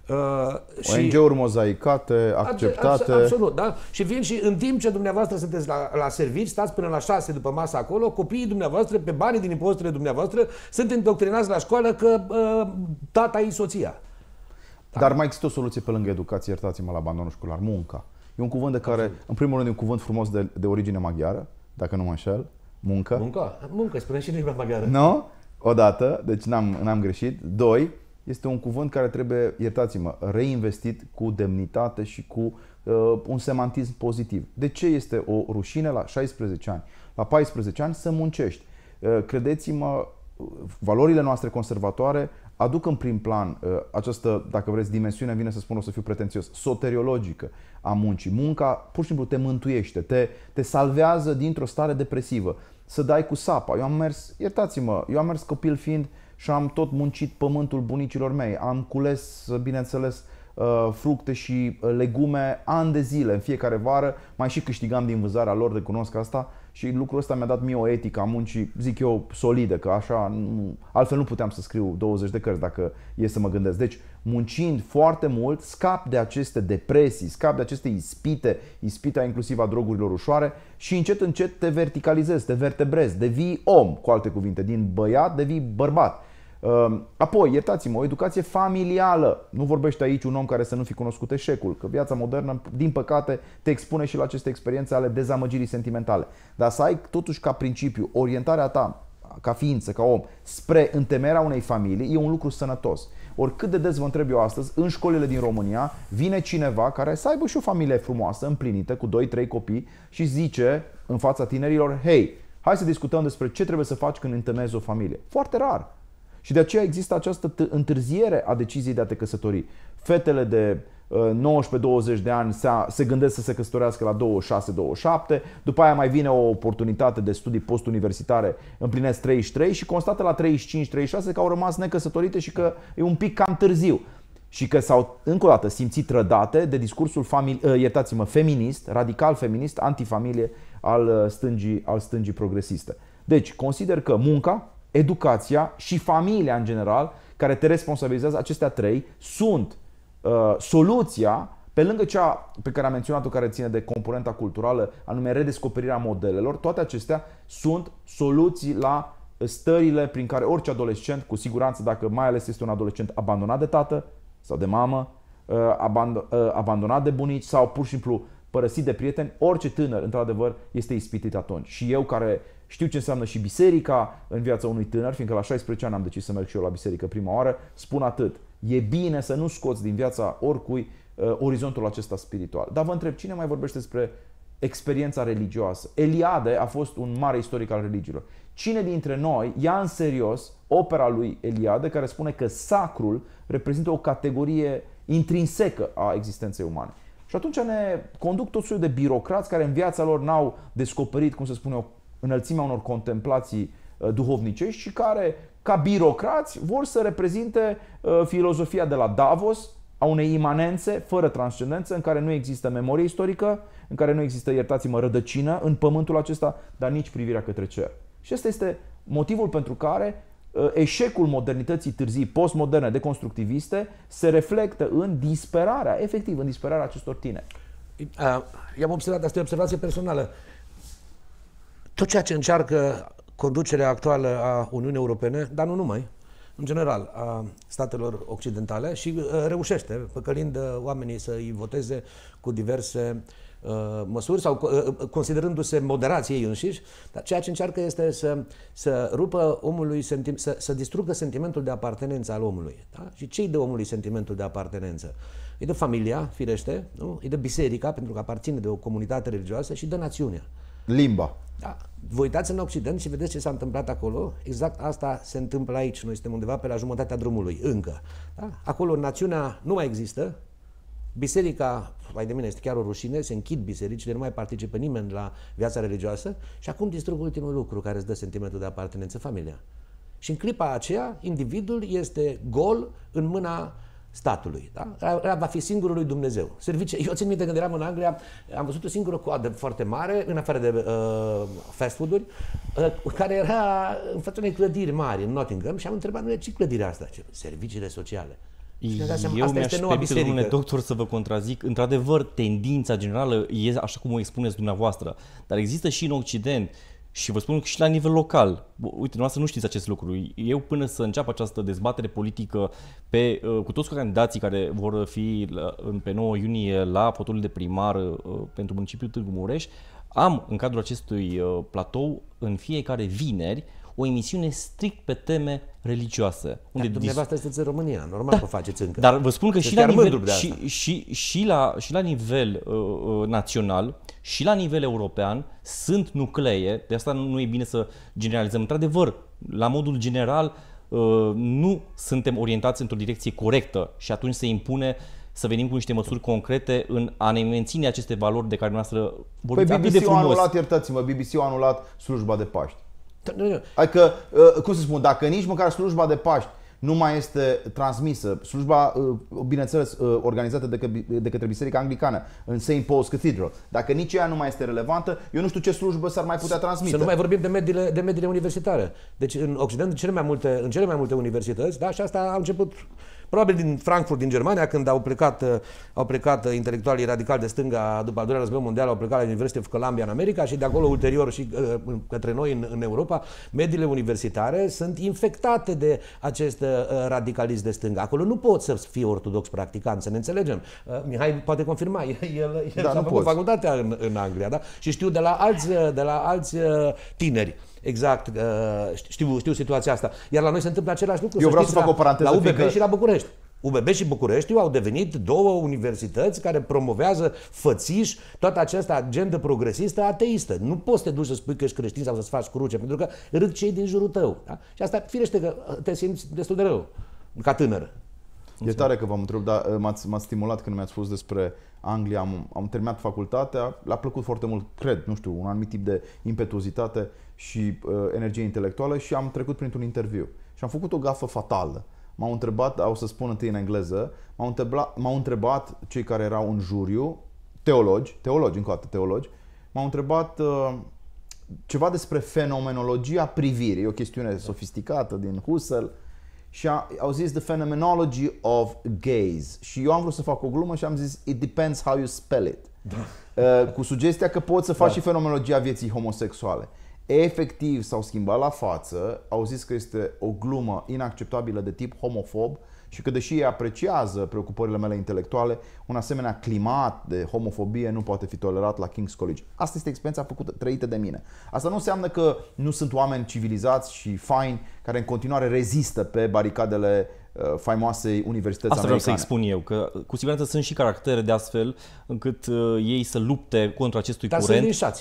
Uh, ONG-uri mozaicate, acceptate. Absolut, da? Și vin și în timp ce dumneavoastră sunteți la, la servici, stați până la șase după masă acolo, copiii dumneavoastră, pe banii din impozitele dumneavoastră, sunt indoctrinați la școală că uh, tata e soția. Da. Dar mai există o soluție pe lângă educație, iertați-mă, la abandonul școlar, munca. E un cuvânt de care, Absolut. în primul rând, e un cuvânt frumos de, de origine maghiară, dacă nu mă înșel, muncă. Muncă, muncă, spune și limba maghiară. Nu? No? Odată, deci n-am, n-am greșit. Doi, este un cuvânt care trebuie, iertați-mă, reinvestit cu demnitate și cu uh, un semantism pozitiv. De ce este o rușine la 16 ani? La 14 ani să muncești. Uh, credeți-mă, valorile noastre conservatoare aduc în prim plan uh, această, dacă vreți, dimensiune, vine să spun, o să fiu pretențios, soteriologică a muncii. Munca pur și simplu te mântuiește, te, te salvează dintr-o stare depresivă. Să dai cu sapa. Eu am mers, iertați-mă, eu am mers copil fiind uh, și am tot muncit pământul bunicilor mei. Am cules, bineînțeles, uh, fructe și uh, legume ani de zile, în fiecare vară, mai și câștigam din vânzarea lor, recunosc asta și lucrul ăsta mi-a dat mie o etică a muncii, zic eu, solidă, că așa, nu, altfel nu puteam să scriu 20 de cărți dacă e să mă gândesc. Deci, muncind foarte mult, scap de aceste depresii, scap de aceste ispite, ispita inclusiv a drogurilor ușoare și încet, încet te verticalizezi, te vertebrezi, devii om, cu alte cuvinte, din băiat devii bărbat Ehm, apoi, iertați-mă, o educație familială. Nu vorbește aici un om care să nu fi cunoscut eșecul, că viața modernă, din păcate, te expune și la aceste experiențe ale dezamăgirii sentimentale. Dar să ai totuși ca principiu orientarea ta ca ființă, ca om, spre întemerea unei familii, e un lucru sănătos. Oricât de des vă întreb eu astăzi, în școlile din România vine cineva care să aibă și o familie frumoasă, împlinită, cu 2-3 copii și zice în fața tinerilor, hei, hai să discutăm despre ce trebuie să faci când întemezi o familie. Foarte rar. Și de aceea există această întârziere a deciziei de a te căsători. Fetele de 19-20 uh, de ani se gândesc să se căsătorească la 26-27, după aia mai vine o oportunitate de studii postuniversitare, împlinesc 33 și constată la 35-36 că au rămas necăsătorite și că e un pic cam târziu și că s-au încă o dată simțit trădate de discursul famili- uh, iertați-mă, feminist, radical feminist, antifamilie al uh, stângii, al stângii progresiste. Deci, consider că munca, educația și familia în general, care te responsabilizează, acestea trei sunt uh, soluția pe lângă cea pe care am menționat-o, care ține de componenta culturală, anume redescoperirea modelelor, toate acestea sunt soluții la stările prin care orice adolescent, cu siguranță dacă mai ales este un adolescent abandonat de tată sau de mamă, uh, uh, abandonat de bunici sau pur și simplu părăsit de prieteni, orice tânăr, într-adevăr, este ispitit atunci. Și eu care știu ce înseamnă și biserica în viața unui tânăr, fiindcă la 16 ani am decis să merg și eu la biserică prima oară. Spun atât, e bine să nu scoți din viața oricui uh, orizontul acesta spiritual. Dar vă întreb, cine mai vorbește despre experiența religioasă? Eliade a fost un mare istoric al religiilor. Cine dintre noi ia în serios opera lui Eliade care spune că sacrul reprezintă o categorie intrinsecă a existenței umane? Și atunci ne conduc tot de birocrați care în viața lor n-au descoperit, cum se spune, o înălțimea unor contemplații uh, duhovnicești și care, ca birocrați, vor să reprezinte uh, filozofia de la Davos, a unei imanențe fără transcendență, în care nu există memorie istorică, în care nu există, iertați-mă, rădăcină în pământul acesta, dar nici privirea către cer. Și ăsta este motivul pentru care uh, eșecul modernității târzii postmoderne deconstructiviste se reflectă în disperarea, efectiv, în disperarea acestor tine. I-am observat, asta e o observație personală tot ceea ce încearcă conducerea actuală a Uniunii Europene, dar nu numai, în general, a statelor occidentale și uh, reușește, păcălind uh, oamenii să îi voteze cu diverse uh, măsuri sau uh, uh, considerându-se moderați ei înșiși, dar ceea ce încearcă este să, să rupă omului, să, să distrugă sentimentul de apartenență al omului. Da? Și ce de dă omului sentimentul de apartenență? Îi dă familia, firește, nu? îi dă biserica, pentru că aparține de o comunitate religioasă și dă națiunea. Limba. Da. Vă uitați în Occident și vedeți ce s-a întâmplat acolo? Exact asta se întâmplă aici. Noi suntem undeva pe la jumătatea drumului, încă. Da? Acolo națiunea nu mai există, biserica, mai de mine, este chiar o rușine, se închid bisericile, nu mai participă nimeni la viața religioasă și acum distrug ultimul lucru care îți dă sentimentul de apartenență, familia. Și în clipa aceea, individul este gol în mâna statului. Da? Va fi singurul lui Dumnezeu. Servicii. Eu țin minte când eram în Anglia, am văzut o singură coadă foarte mare, în afară de uh, fast food-uri, uh, care era în fața unei clădiri mari în Nottingham și am întrebat, noi ce clădire asta? Ce? Serviciile sociale. Seama, Eu mi-aș permite, domnule doctor, să vă contrazic. Într-adevăr, tendința generală e așa cum o expuneți dumneavoastră, dar există și în Occident și vă spun că și la nivel local, uite, dumneavoastră nu știți acest lucru. Eu până să înceapă această dezbatere politică pe, uh, cu toți candidații care vor fi pe 9 iunie la potul de primar uh, pentru municipiul Târgu Mureș, am în cadrul acestui uh, platou în fiecare vineri o emisiune strict pe teme religioase. Unde Dar dumneavoastră sunteți în România, normal da. că faceți încă. Dar vă spun că și la, nivel, și, și, și, la, și la nivel uh, uh, național și la nivel european sunt nuclee, de asta nu e bine să generalizăm. Într-adevăr, la modul general, uh, nu suntem orientați într-o direcție corectă și atunci se impune să venim cu niște măsuri concrete în a ne menține aceste valori de care noastră vorbim. păi BBC ul a anulat, iertați-mă, BBC a anulat slujba de Paști. Adică, ă, cum să spun, dacă nici măcar slujba de Paști nu mai este transmisă, slujba, ă, bineînțeles, ă, organizată de, către Biserica Anglicană în St. Paul's Cathedral, dacă nici ea nu mai este relevantă, eu nu știu ce slujbă s-ar mai putea transmite. Să nu mai vorbim de mediile, de mediile universitare. Deci, în Occident, în cele mai multe, în cele mai multe universități, da, și asta a început Probabil din Frankfurt, din Germania, când au plecat, au plecat intelectualii radicali de stânga după al doilea război mondial, au plecat la University of Columbia în America și de acolo ulterior și uh, către noi în, în Europa, mediile universitare sunt infectate de acest uh, radicalism de stânga. Acolo nu poți să fii ortodox practicant, să ne înțelegem. Uh, Mihai poate confirma, [laughs] el, el da, a făcut poți. facultatea în, în Anglia, da? Și știu de la alți, de la alți tineri Exact, uh, știu, știu situația asta. Iar la noi se întâmplă același lucru. Eu vreau să, să fac la, o paranteză. La UBB fiindcă... și la București. UBB și Bucureștiu au devenit două universități care promovează fățiș toată această agendă progresistă ateistă. Nu poți să te duci să spui că ești creștin sau să-ți faci cruce, pentru că râd cei din jurul tău. Da? Și asta, firește că uh, te simți destul de rău, ca tânăr. E tare că v-am întrebat, dar eh, m-ați, m-ați stimulat când mi-ați spus despre Anglia. Am, am terminat facultatea, l-a plăcut foarte mult, cred, nu știu, un anumit tip de impetuozitate și uh, energie intelectuală și am trecut printr-un interviu. Și am făcut o gafă fatală. M-au întrebat, au să spun întâi în engleză, m-au întrebat, m-au întrebat cei care erau în juriu, teologi, teologi încă o dată, teologi, m-au întrebat uh, ceva despre fenomenologia privirii, o chestiune sofisticată din Husserl, și a, au zis The Phenomenology of Gaze. Și eu am vrut să fac o glumă și am zis It depends how you spell it. Da. Uh, cu sugestia că poți să faci da. și fenomenologia vieții homosexuale. Efectiv s-au schimbat la față, au zis că este o glumă inacceptabilă de tip homofob, și că deși ei apreciază preocupările mele intelectuale, un asemenea climat de homofobie nu poate fi tolerat la King's College. Asta este experiența făcută, trăită de mine. Asta nu înseamnă că nu sunt oameni civilizați și faini care în continuare rezistă pe baricadele uh, faimoasei universități Asta vreau americane. să expun eu, că cu siguranță sunt și caractere de astfel încât uh, ei să lupte contra acestui Dar curent. Dar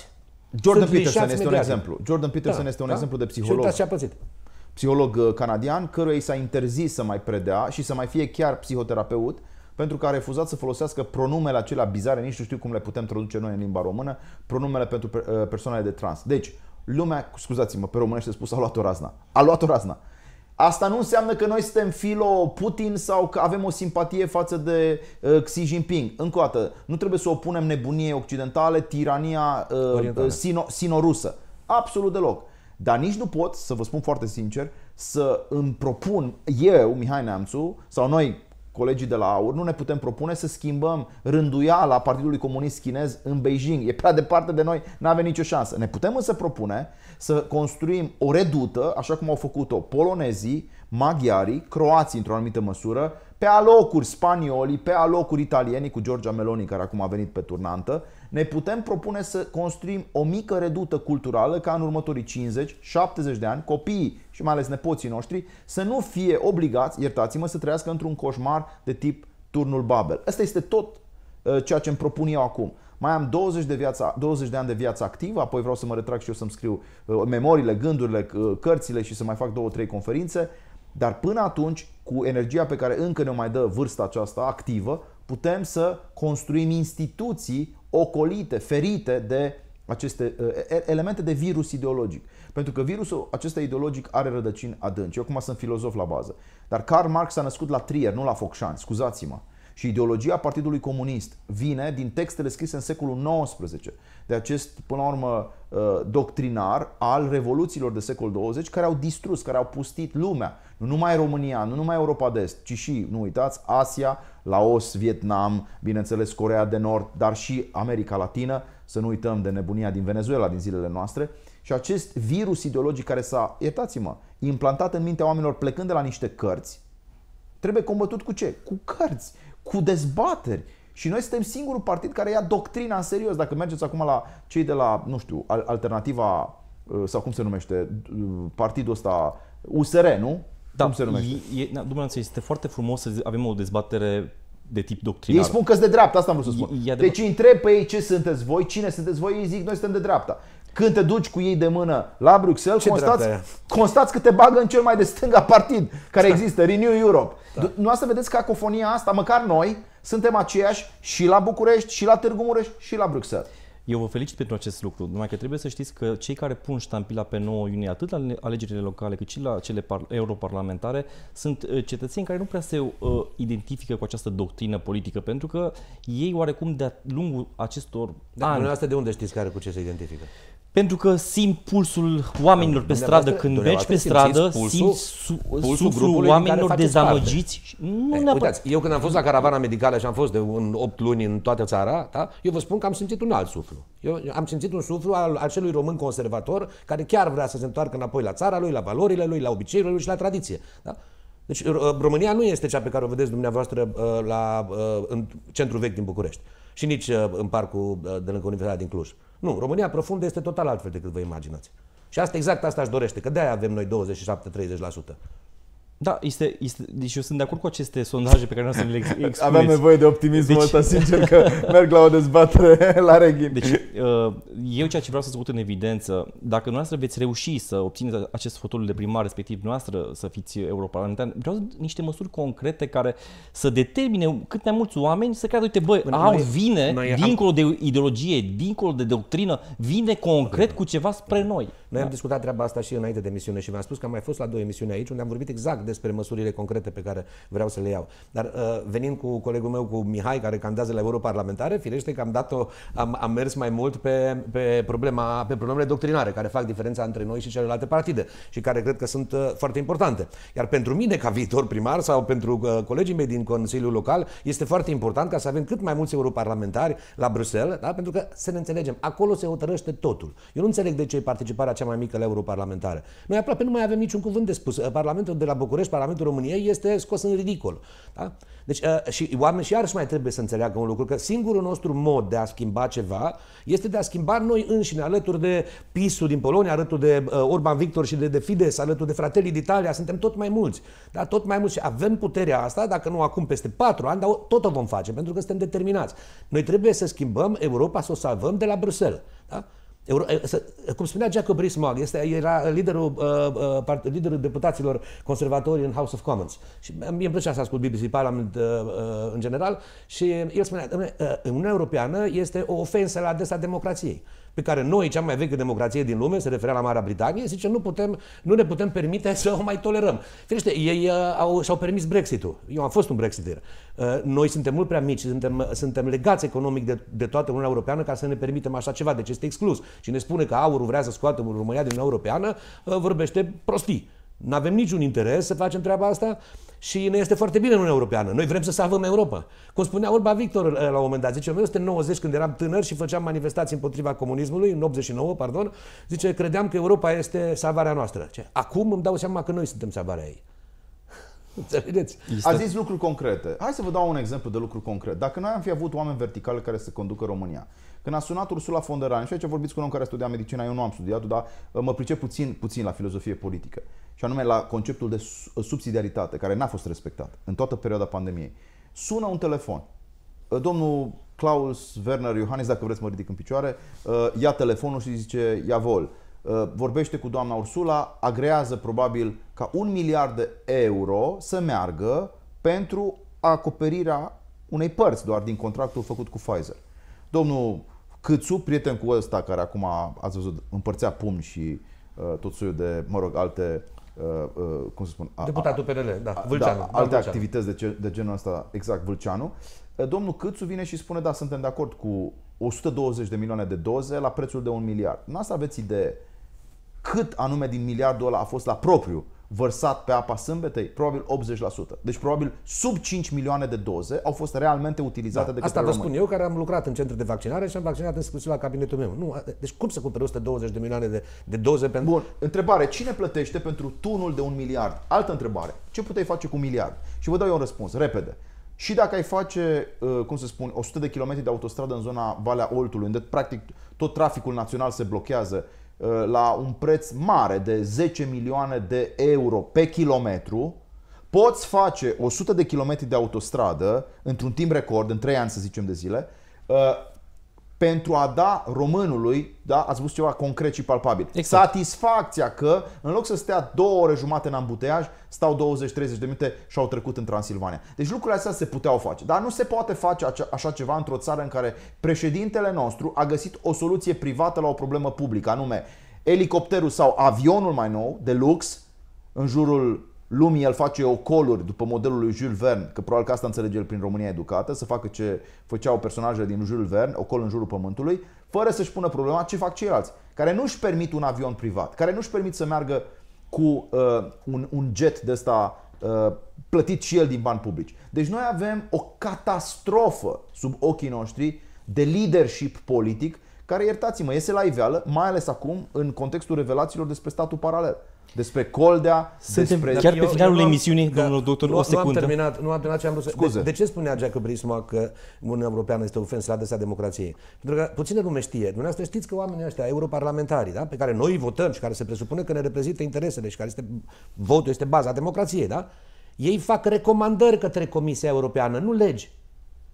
Jordan Sunt Peterson este un exemplu. Jordan Peterson da, este un da? exemplu de psiholog. Și uitați ce a pățit psiholog uh, canadian, căruia i s-a interzis să mai predea și să mai fie chiar psihoterapeut, pentru că a refuzat să folosească pronumele acelea bizare, nici nu știu cum le putem traduce noi în limba română, pronumele pentru uh, persoanele de trans. Deci, lumea, scuzați-mă, pe românește spus, a luat o razna. A luat o razna. Asta nu înseamnă că noi suntem filo Putin sau că avem o simpatie față de uh, Xi Jinping. Încă o dată, nu trebuie să opunem nebunie occidentale, tirania uh, sino, sino-rusă. Absolut deloc. Dar nici nu pot, să vă spun foarte sincer, să îmi propun eu, Mihai Neamțu, sau noi, colegii de la AUR, nu ne putem propune să schimbăm rânduiala Partidului Comunist Chinez în Beijing. E prea departe de noi, nu avem nicio șansă. Ne putem însă propune să construim o redută, așa cum au făcut-o polonezii, maghiarii, croații într-o anumită măsură, pe alocuri spaniolii, pe alocuri italienii cu Giorgia Meloni, care acum a venit pe turnantă, ne putem propune să construim o mică redută culturală ca în următorii 50-70 de ani copiii și mai ales nepoții noștri să nu fie obligați, iertați-mă, să trăiască într-un coșmar de tip turnul Babel. Asta este tot uh, ceea ce îmi propun eu acum. Mai am 20 de, viața, 20 de ani de viață activă, apoi vreau să mă retrag și eu să-mi scriu uh, memoriile, gândurile, uh, cărțile și să mai fac două, trei conferințe. Dar până atunci, cu energia pe care încă ne mai dă vârsta aceasta activă, putem să construim instituții ocolite, ferite de aceste uh, elemente de virus ideologic. Pentru că virusul acesta ideologic are rădăcini adânci. Eu acum sunt filozof la bază. Dar Karl Marx s-a născut la Trier, nu la Focșani, scuzați-mă. Și ideologia Partidului Comunist vine din textele scrise în secolul XIX, de acest, până la urmă, uh, doctrinar al revoluțiilor de secol 20 care au distrus, care au pustit lumea, nu numai România, nu numai Europa de Est, ci și, nu uitați, Asia, Laos, Vietnam, bineînțeles Corea de Nord, dar și America Latină, să nu uităm de nebunia din Venezuela din zilele noastre. Și acest virus ideologic care s-a, iertați-mă, implantat în mintea oamenilor plecând de la niște cărți, trebuie combătut cu ce? Cu cărți cu dezbateri. Și noi suntem singurul partid care ia doctrina în serios. Dacă mergeți acum la cei de la, nu știu, alternativa uh, sau cum se numește, uh, partidul ăsta, USR, nu? Da, cum se numește? E, e, da, este foarte frumos să avem o dezbatere de tip doctrinar. Ei spun că de dreapta, asta am vrut să spun. E, e deci îi întreb pe ei ce sunteți voi, cine sunteți voi, ei zic noi suntem de dreapta. Când te duci cu ei de mână la Bruxelles, Ce constați, constați că te bagă în cel mai de stânga partid care da. există, Renew Europe. Da. Nu asta vedeți cacofonia asta, măcar noi suntem aceiași și la București, și la Târgu Mureș, și la Bruxelles. Eu vă felicit pentru acest lucru, numai că trebuie să știți că cei care pun ștampila pe 9 iunie, atât la alegerile locale cât și la cele par- europarlamentare, sunt uh, cetățeni care nu prea se uh, identifică cu această doctrină politică, pentru că ei oarecum de-a lungul acestor Dar ani... de unde știți care cu ce se identifică? Pentru că simt pulsul oamenilor pe stradă. Când mergi pe stradă, simți su, pulsul oamenilor dezamăgiți. Nu e, eh, uitați, eu când am fost la caravana medicală și am fost de un 8 luni în toată țara, da? eu vă spun că am simțit un alt suflu. Eu am simțit un suflu al acelui român conservator care chiar vrea să se întoarcă înapoi la țara lui, la valorile lui, la obiceiurile lui și la tradiție. Da? Deci România nu este cea pe care o vedeți dumneavoastră eh, la, eh, în centrul vechi din București și nici în parcul de lângă Universitatea din Cluj. Nu, România profundă este total altfel decât vă imaginați. Și asta exact asta își dorește, că de-aia avem noi 27-30%. Da, este, este, deci eu sunt de acord cu aceste sondaje pe care nu să le [laughs] expuneți. Aveam nevoie de optimismul deci... ăsta, sincer că [laughs] merg la o dezbatere [laughs] la Reghin. Deci, uh, eu ceea ce vreau să scot în evidență, dacă noastră veți reuși să obțineți acest fotol de primar, respectiv noastră să fiți europarlamentar, vreau niște măsuri concrete care să determine cât mai mulți oameni să creadă, uite, băi, au vine, noi dincolo am... de ideologie, dincolo de doctrină, vine concret cu ceva spre noi. Noi da. am discutat treaba asta și înainte de emisiune și v-am spus că am mai fost la două emisiuni aici unde am vorbit exact despre măsurile concrete pe care vreau să le iau. Dar uh, venind cu colegul meu, cu Mihai, care candidează la europarlamentare, firește că am dat-o, am, am mers mai mult pe, pe, problema, pe problemele doctrinare, care fac diferența între noi și celelalte partide și care cred că sunt uh, foarte importante. Iar pentru mine, ca viitor primar sau pentru uh, colegii mei din Consiliul Local, este foarte important ca să avem cât mai mulți europarlamentari la Bruxelles, da? pentru că să ne înțelegem, acolo se hotărăște totul. Eu nu înțeleg de ce e participarea cea mai mică la europarlamentare. Noi aproape nu mai avem niciun cuvânt de spus. Parlamentul de la București București, Parlamentul României, este scos în ridicol. Da? Deci, uh, și oameni și iarăși mai trebuie să înțeleagă un lucru, că singurul nostru mod de a schimba ceva este de a schimba noi înșine, alături de pis din Polonia, alături de uh, Orban Victor și de, de Fides, alături de Fratelii din Italia, suntem tot mai mulți. Da? Tot mai mulți și avem puterea asta, dacă nu acum peste patru ani, dar tot o vom face, pentru că suntem determinați. Noi trebuie să schimbăm Europa, să o salvăm de la Bruxelles. Da? Euro, cum spunea Jacob Rees-Mogg, este, era liderul, uh, uh, part, liderul deputaților conservatori în House of Commons. Și mie îmi plăcea să ascult BBC Parliament uh, uh, în general și el spunea, uh, Uniunea Europeană este o ofensă la adresa democrației pe care noi, cea mai veche democrație din lume, se referea la Marea Britanie, zice nu, putem, nu ne putem permite să o mai tolerăm. Firește, ei uh, au, și-au permis Brexit-ul. Eu am fost un Brexiter. Uh, noi suntem mult prea mici, suntem, uh, suntem legați economic de, de toată Uniunea Europeană ca să ne permitem așa ceva. Deci este exclus. Cine spune că aurul vrea să scoată România din Uniunea Europeană, uh, vorbește prostii. Nu avem niciun interes să facem treaba asta și ne este foarte bine în Uniunea Europeană. Noi vrem să salvăm Europa. Cum spunea Orba Victor la un moment dat, zice, în 1990, când eram tânăr și făceam manifestații împotriva comunismului, în 89, pardon, zice, credeam că Europa este salvarea noastră. Ce? Acum îmi dau seama că noi suntem salvarea ei. [laughs] Înțelegeți? A zis lucruri concrete. Hai să vă dau un exemplu de lucru concret. Dacă noi am fi avut oameni verticali care să conducă România, când a sunat Ursula von der Leyen, și aici vorbiți cu un om care studia medicina, eu nu am studiat, dar uh, mă pricep puțin, puțin la filozofie politică și anume la conceptul de subsidiaritate, care n-a fost respectat în toată perioada pandemiei. Sună un telefon. Uh, domnul Klaus Werner Iohannis, dacă vreți mă ridic în picioare, uh, ia telefonul și zice, ia vol, uh, vorbește cu doamna Ursula, agrează probabil ca un miliard de euro să meargă pentru acoperirea unei părți doar din contractul făcut cu Pfizer. Domnul Câțu, prieten cu ăsta care acum ați văzut împărțea pumni și uh, tot soiul de, mă rog, alte Uh, uh, cum să spun... A, Deputatul PNL, da, da, Vâlceanu. Da, alte Vâlceanu. activități de, ce, de genul ăsta, exact, Vâlceanu. Uh, domnul Câțu vine și spune, da, suntem de acord cu 120 de milioane de doze la prețul de un miliard. Nu asta aveți idee cât anume din miliardul ăla a fost la propriu uh, vărsat pe apa sâmbetei? Probabil 80%. Deci probabil sub 5 milioane de doze au fost realmente utilizate da. de către Asta vă spun eu care am lucrat în centru de vaccinare și am vaccinat exclusiv la cabinetul meu. Nu, deci cum să cumpere 120 de milioane de, de doze pentru... Bun, întrebare. Cine plătește pentru tunul de un miliard? Altă întrebare. Ce puteai face cu un miliard? Și vă dau eu un răspuns, repede. Și dacă ai face, uh, cum să spun, 100 de kilometri de autostradă în zona Valea Oltului, unde practic tot traficul național se blochează Uh, la un preț mare de 10 milioane de euro pe kilometru, poți face 100 de kilometri de autostradă într-un timp record, în 3 ani să zicem de zile, uh, pentru a da românului, da, ați văzut ceva concret și palpabil, exact. satisfacția că în loc să stea două ore jumate în ambuteiaj, stau 20-30 de minute și au trecut în Transilvania. Deci lucrurile astea se puteau face, dar nu se poate face așa ceva într-o țară în care președintele nostru a găsit o soluție privată la o problemă publică, anume elicopterul sau avionul mai nou de lux în jurul lumii el face ocoluri după modelul lui Jules Verne, că probabil că asta înțelege el prin România educată, să facă ce făceau personajele din Jules Verne, ocol în jurul pământului, fără să-și pună problema ce fac ceilalți, care nu-și permit un avion privat, care nu-și permit să meargă cu uh, un, un jet de ăsta uh, plătit și el din bani publici. Deci noi avem o catastrofă sub ochii noștri de leadership politic, care, iertați-mă, iese la iveală, mai ales acum, în contextul revelațiilor despre statul paralel despre Coldea, Suntem despre... chiar pe finalul eu emisiunii, că, domnul doctor, nu, o secundă. Nu am terminat, nu am terminat ce am vrut să... Scuze. De, de ce spunea Jacob Risma că Uniunea Europeană este ofensă la adresa democrației? Pentru că puține lume știe. Dumneavoastră știți că oamenii ăștia, europarlamentarii, da? pe care noi îi votăm și care se presupune că ne reprezintă interesele și care este votul, este baza democrației, da? Ei fac recomandări către Comisia Europeană, nu legi.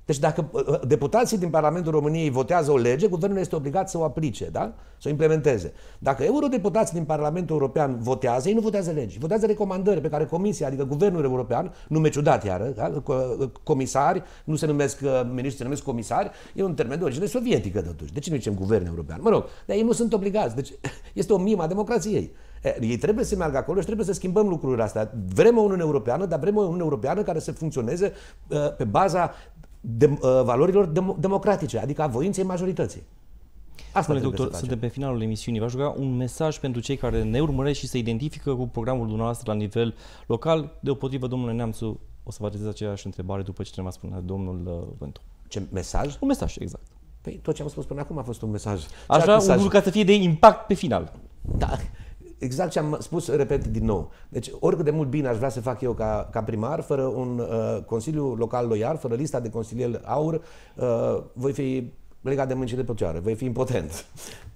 Deci dacă uh, uh, deputații din Parlamentul României votează o lege, guvernul este obligat să o aplice, da? Să o implementeze. Dacă eurodeputații din Parlamentul European votează, ei nu votează legi, votează recomandări pe care Comisia, adică Guvernul European, nume ciudat iară, da? Uh, comisari, nu se numesc miniștri, se numesc comisari, e un termen de origine sovietică totuși. De ce nu zicem guvern european? Mă rog, dar ei nu sunt obligați, deci [laughs] este o mimă a democrației. Ei trebuie să meargă acolo și trebuie să schimbăm lucrurile astea. Vrem o Uniune Europeană, dar vrem o Uniune Europeană care să funcționeze pe baza de, uh, valorilor dem- democratice, adică a voinței majorității. Asta Spune, doctor, suntem pe finalul emisiunii. V-aș ruga un mesaj pentru cei care ne urmăresc și se identifică cu programul dumneavoastră la nivel local. Deopotrivă, domnule Neamțu, o să vă adresez aceeași întrebare după ce ne va spune domnul uh, Vântu. Ce mesaj? Un mesaj, exact. Păi tot ce am spus până acum a fost un mesaj. Așa, un lucru ca să fie de impact pe final. Da, exact ce am spus, repet din nou. Deci, oricât de mult bine aș vrea să fac eu ca, ca primar, fără un uh, Consiliu Local Loial, fără lista de consilier aur, uh, voi fi legat de mâncile pe ceară, voi fi impotent.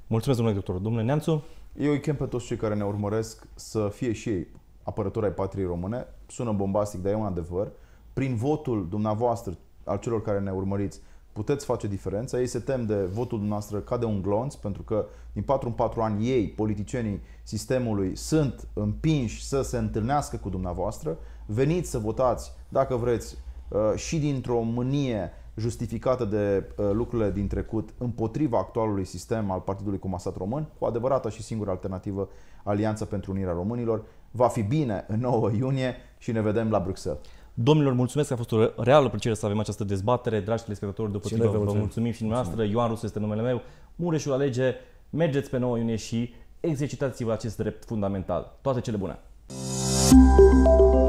Mulțumesc, domnule doctor. Domnule Neamțu? Eu îi chem pe toți cei care ne urmăresc să fie și ei apărători ai patriei române. Sună bombastic, dar e un adevăr. Prin votul dumneavoastră, al celor care ne urmăriți, puteți face diferența. Ei se tem de votul dumneavoastră ca de un glonț, pentru că din 4 în 4 ani ei, politicienii sistemului, sunt împinși să se întâlnească cu dumneavoastră. Veniți să votați, dacă vreți, uh, și dintr-o mânie justificată de uh, lucrurile din trecut împotriva actualului sistem al Partidului Comasat Român, cu adevărata și singura alternativă Alianța pentru Unirea Românilor. Va fi bine în 9 iunie și ne vedem la Bruxelles. Domnilor, mulțumesc că a fost o reală plăcere să avem această dezbatere. Dragi telespectatori, după tine, vă mulțumim, mulțumim și dumneavoastră. Ioan Rusu este numele meu. Mureșul alege, mergeți pe 9 iunie și exercitați-vă acest drept fundamental. Toate cele bune! Thank you